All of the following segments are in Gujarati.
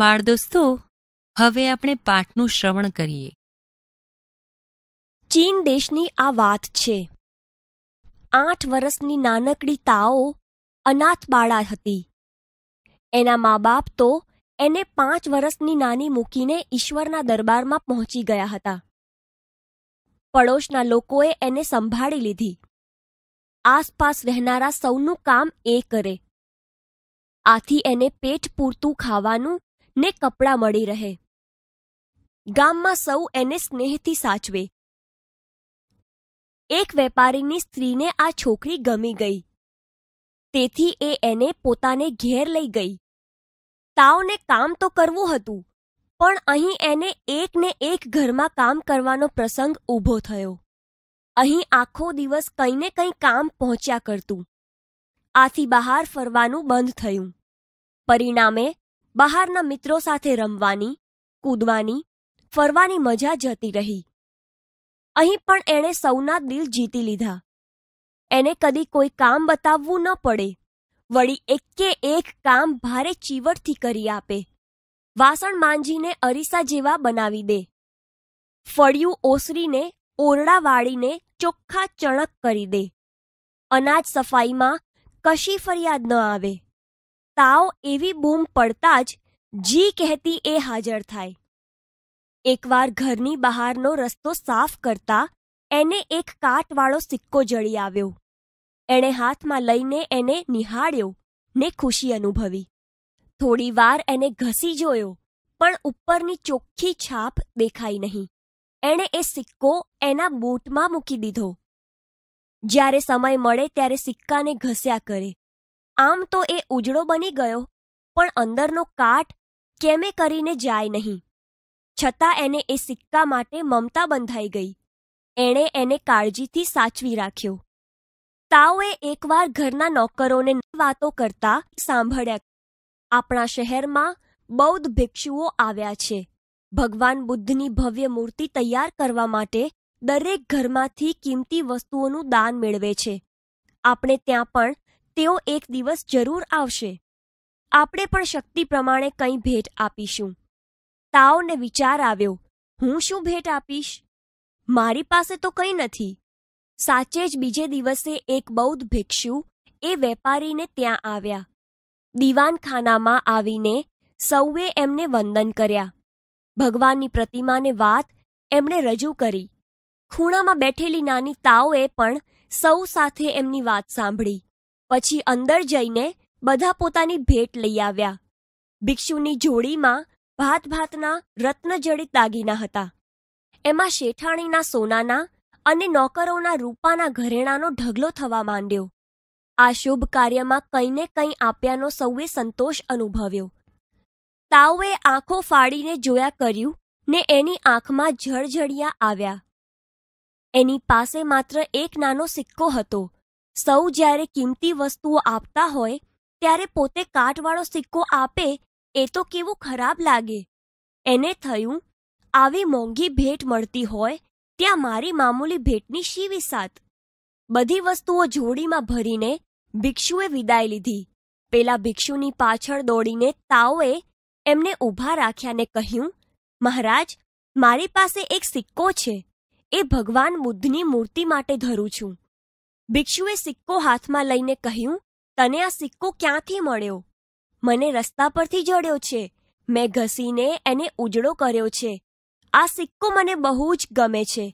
બાળ દોસ્તો હવે આપણે પાઠનું શ્રવણ કરીએ ચીન દેશની આ વાત છે આઠ વર્ષની નાનકડી તાઓ અનાથ બાળા હતી એના મા બાપ તો એને પાંચ વર્ષની નાની મૂકીને ઈશ્વરના દરબારમાં પહોંચી ગયા હતા પડોશના લોકોએ એને સંભાળી લીધી આસપાસ રહેનારા સૌનું કામ એ કરે આથી એને પેટ પૂરતું ખાવાનું ને કપડાં મળી રહે ગામમાં સૌ એને સ્નેહથી સાચવે એક વેપારીની સ્ત્રીને આ છોકરી ગમી ગઈ તેથી એ એને પોતાને ઘેર લઈ ગઈ તાવને કામ તો કરવું હતું પણ અહીં એને એક ને એક ઘરમાં કામ કરવાનો પ્રસંગ ઊભો થયો અહીં આખો દિવસ કંઈ ને કંઈ કામ પહોંચ્યા કરતું આથી બહાર ફરવાનું બંધ થયું પરિણામે બહારના મિત્રો સાથે રમવાની કૂદવાની ફરવાની મજા જતી રહી અહીં પણ એણે સૌના દિલ જીતી લીધા એને કદી કોઈ કામ બતાવવું ન પડે વળી એકે એક કામ ભારે ચીવટથી કરી આપે વાસણ માંજીને અરીસા જેવા બનાવી દે ફળિયું ઓસરીને ઓરડા વાળીને ચોખ્ખા ચણક કરી દે અનાજ સફાઈમાં કશી ફરિયાદ ન આવે તાવ એવી બૂમ પડતા જ જી કહેતી એ હાજર થાય એકવાર ઘરની બહારનો રસ્તો સાફ કરતા એને એક કાટવાળો સિક્કો જળી આવ્યો એણે હાથમાં લઈને એને નિહાળ્યો ને ખુશી અનુભવી થોડી વાર એને ઘસી જોયો પણ ઉપરની ચોખ્ખી છાપ દેખાઈ નહીં એણે એ સિક્કો એના બૂટમાં મૂકી દીધો જ્યારે સમય મળે ત્યારે સિક્કાને ઘસ્યા કરે આમ તો એ ઉજળો બની ગયો પણ અંદરનો કાટ કેમે કરીને જાય નહીં છતાં એને એ સિક્કા માટે મમતા બંધાઈ ગઈ એણે એને કાળજીથી સાચવી રાખ્યો તાઓએ એકવાર ઘરના નોકરોને વાતો કરતા સાંભળ્યા આપણા શહેરમાં બૌદ્ધ ભિક્ષુઓ આવ્યા છે ભગવાન બુદ્ધની ભવ્ય મૂર્તિ તૈયાર કરવા માટે દરેક ઘરમાંથી કિંમતી વસ્તુઓનું દાન મેળવે છે આપણે ત્યાં પણ તેઓ એક દિવસ જરૂર આવશે આપણે પણ શક્તિ પ્રમાણે કંઈ ભેટ આપીશું તાવને વિચાર આવ્યો હું શું ભેટ આપીશ મારી પાસે તો કંઈ નથી સાચે જ બીજે દિવસે એક બૌદ્ધ ભિક્ષુ એ વેપારીને ત્યાં આવ્યા દિવાનખાનામાં આવીને સૌએ એમને વંદન કર્યા ભગવાનની પ્રતિમાને વાત એમણે રજૂ કરી ખૂણામાં બેઠેલી નાની તાઓએ પણ સૌ સાથે એમની વાત સાંભળી પછી અંદર જઈને બધા પોતાની ભેટ લઈ આવ્યા ભિક્ષુની જોડીમાં ભાત ભાતના રત્નજડિત દાગીના હતા એમાં શેઠાણીના સોનાના અને નોકરોના રૂપાના ઘરેણાનો ઢગલો થવા માંડ્યો આ શુભ કાર્યમાં કંઈને કંઈ આપ્યાનો સૌએ સંતોષ અનુભવ્યો તાઓએ આંખો ફાડીને જોયા કર્યું ને એની આંખમાં ઝળઝળિયા આવ્યા એની પાસે માત્ર એક નાનો સિક્કો હતો સૌ જ્યારે કિંમતી વસ્તુઓ આપતા હોય ત્યારે પોતે કાટવાળો સિક્કો આપે એ તો કેવું ખરાબ લાગે એને થયું આવી મોંઘી ભેટ મળતી હોય ત્યાં મારી મામૂલી ભેટની શીવી સાત બધી વસ્તુઓ જોડીમાં ભરીને ભિક્ષુએ વિદાય લીધી પેલા ભિક્ષુની પાછળ દોડીને તાઓએ એમને ઊભા રાખ્યાને કહ્યું મહારાજ મારી પાસે એક સિક્કો છે એ ભગવાન બુદ્ધની મૂર્તિ માટે ધરું છું ભિક્ષુએ સિક્કો હાથમાં લઈને કહ્યું તને આ સિક્કો ક્યાંથી મળ્યો મને રસ્તા પરથી જડ્યો છે મેં ઘસીને એને ઉજળો કર્યો છે આ સિક્કો મને બહુ જ ગમે છે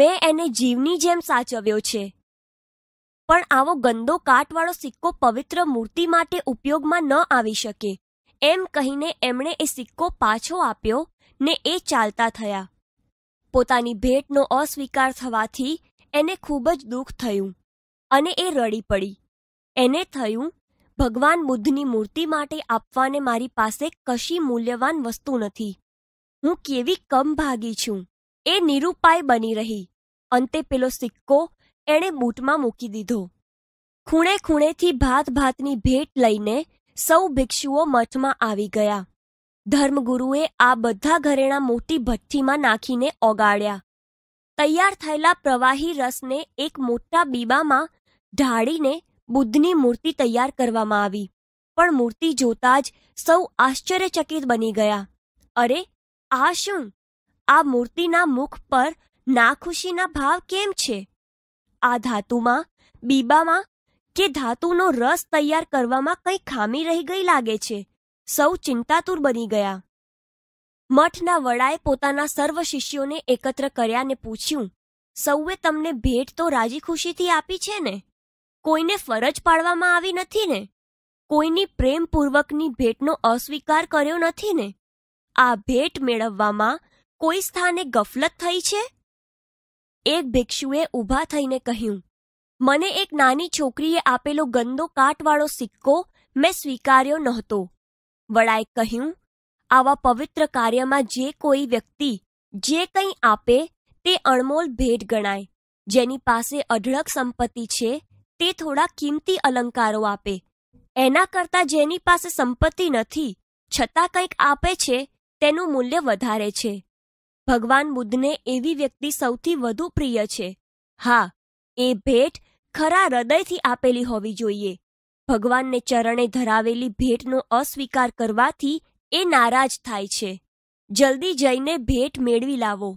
મેં એને જીવની જેમ સાચવ્યો છે પણ આવો ગંદો કાટવાળો સિક્કો પવિત્ર મૂર્તિ માટે ઉપયોગમાં ન આવી શકે એમ કહીને એમણે એ સિક્કો પાછો આપ્યો ને એ ચાલતા થયા પોતાની ભેટનો અસ્વીકાર થવાથી એને ખૂબ જ દુઃખ થયું અને એ રડી પડી એને થયું ભગવાન બુદ્ધની મૂર્તિ માટે આપવાને મારી પાસે કશી મૂલ્યવાન વસ્તુ નથી હું કેવી કમ ભાગી છું એ નિરૂપાય બની રહી અંતે પેલો સિક્કો એણે બૂટમાં મૂકી દીધો ખૂણે ખૂણેથી ભાત ભાતની ભેટ લઈને સૌ ભિક્ષુઓ મઠમાં આવી ગયા ધર્મગુરુએ આ બધા ઘરેણા મોટી ભઠ્ઠીમાં નાખીને ઓગાળ્યા તૈયાર થયેલા પ્રવાહી રસને એક મોટા બીબામાં ઢાળીને બુદ્ધની મૂર્તિ તૈયાર કરવામાં આવી પણ મૂર્તિ જોતા જ સૌ આશ્ચર્યચકિત બની ગયા અરે આ શું આ મૂર્તિના મુખ પર નાખુશીના ભાવ કેમ છે આ ધાતુમાં બીબામાં કે ધાતુનો રસ તૈયાર કરવામાં કંઈ ખામી રહી ગઈ લાગે છે સૌ ચિંતાતુર બની ગયા મઠના વડાએ પોતાના સર્વ શિષ્યોને એકત્ર કર્યાને પૂછ્યું સૌએ તમને ભેટ તો રાજી ખુશીથી આપી છે ને કોઈને ફરજ પાડવામાં આવી નથી ને કોઈની પ્રેમપૂર્વકની ભેટનો અસ્વીકાર કર્યો નથી ને આ ભેટ મેળવવામાં કોઈ સ્થાને ગફલત થઈ છે એક ભિક્ષુએ ઊભા થઈને કહ્યું મને એક નાની છોકરીએ આપેલો ગંદો કાટવાળો સિક્કો મેં સ્વીકાર્યો નહોતો વડાએ કહ્યું આવા પવિત્ર કાર્યમાં જે કોઈ વ્યક્તિ જે કંઈ આપે તે અણમોલ ભેટ ગણાય જેની પાસે અઢળક સંપત્તિ છે તે થોડા કિંમતી અલંકારો આપે એના કરતાં જેની પાસે સંપત્તિ નથી છતાં કંઈક આપે છે તેનું મૂલ્ય વધારે છે ભગવાન બુદ્ધને એવી વ્યક્તિ સૌથી વધુ પ્રિય છે હા એ ભેટ ખરા હૃદયથી આપેલી હોવી જોઈએ ભગવાનને ચરણે ધરાવેલી ભેટનો અસ્વીકાર કરવાથી એ નારાજ થાય છે જલ્દી જઈને ભેટ મેળવી લાવો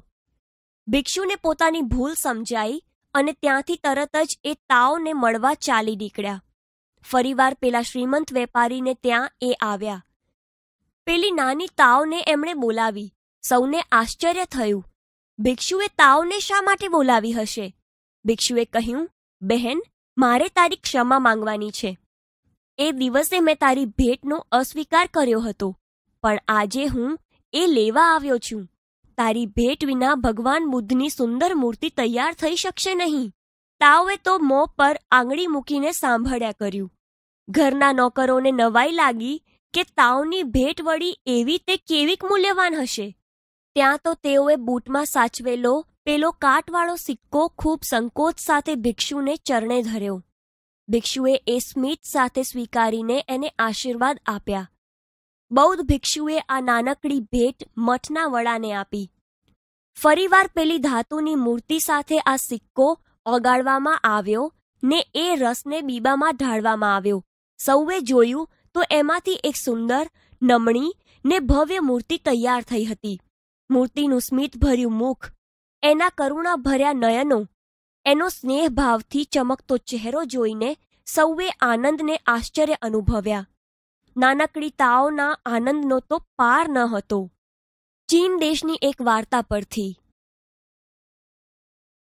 ભિક્ષુને પોતાની ભૂલ સમજાઈ અને ત્યાંથી તરત જ એ તાવને મળવા ચાલી નીકળ્યા ફરીવાર પેલા શ્રીમંત વેપારીને ત્યાં એ આવ્યા પેલી નાની તાવને એમણે બોલાવી સૌને આશ્ચર્ય થયું ભિક્ષુએ તાવને શા માટે બોલાવી હશે ભિક્ષુએ કહ્યું બહેન મારે તારી ક્ષમા માંગવાની છે એ દિવસે મેં તારી ભેટનો અસ્વીકાર કર્યો હતો પણ આજે હું એ લેવા આવ્યો છું તારી ભેટ વિના ભગવાન બુદ્ધની સુંદર મૂર્તિ તૈયાર થઈ શકશે નહીં તાવે તો મો પર આંગળી મૂકીને સાંભળ્યા કર્યું ઘરના નોકરોને નવાઈ લાગી કે તાવની ભેટ વળી એવી તે કેવીક મૂલ્યવાન હશે ત્યાં તો તેઓએ બૂટમાં સાચવેલો પેલો કાટવાળો સિક્કો ખૂબ સંકોચ સાથે ભિક્ષુને ચરણે ધર્યો ભિક્ષુએ એ સ્મિત સાથે સ્વીકારીને એને આશીર્વાદ આપ્યા બૌદ્ધ ભિક્ષુએ આ નાનકડી ભેટ મઠના વડાને આપી ફરીવાર પેલી ધાતુની મૂર્તિ સાથે આ સિક્કો ઓગાળવામાં આવ્યો ને એ રસને બીબામાં ઢાળવામાં આવ્યો સૌએ જોયું તો એમાંથી એક સુંદર નમણી ને ભવ્ય મૂર્તિ તૈયાર થઈ હતી મૂર્તિનું સ્મિત ભર્યું મુખ એના કરુણા ભર્યા નયનો એનો સ્નેહભાવથી ચમકતો ચહેરો જોઈને સૌએ આનંદને આશ્ચર્ય અનુભવ્યા નાનકડી તાઓના આનંદનો તો પાર ન હતો ચીન દેશની એક વાર્તા પરથી